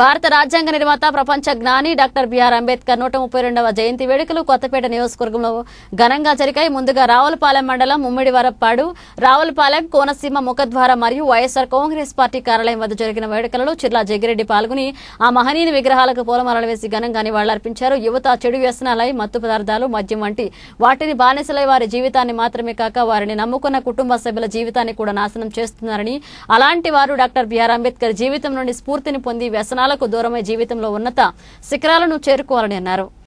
భారత రాజ్యాంగ నిర్మాత ప్రపంచ జ్ఞాని డాక్టర్ బిఆర్ అంబేద్కర్ నూట ముప్పై రెండవ జయంతి వేడుకలు కొత్తపేట నియోజకవర్గంలో ఘనంగా జరిగాయి ముందుగా రావులపాలెం మండలం ముమ్మిడివరపాడు రావులపాలెం కోనసీమ ముఖద్వార మరియు వైఎస్ఆర్ కాంగ్రెస్ పార్టీ కార్యాలయం వద్ద జరిగిన వేడుకలలో చిర్లా జగ్గిరెడ్డి పాల్గొని ఆ మహనీయుని విగ్రహాలకు పూలమాలలు వేసి ఘనంగా నివాళులర్పించారు యువత చెడు వ్యసనాలై మత్తు పదార్థాలు మద్యం వంటి వాటిని బానిసలై వారి జీవితాన్ని మాత్రమే కాక వారిని నమ్ముకున్న కుటుంబ సభ్యుల జీవితాన్ని కూడా నాశనం చేస్తున్నారని అలాంటి వారు డాక్టర్ బిఆర్ అంబేద్కర్ జీవితం నుండి స్ఫూర్తిని పొంది వ్యసనం వ్యసనాలకు దూరమై జీవితంలో ఉన్నత శిఖరాలను చేరుకోవాలని అన్నారు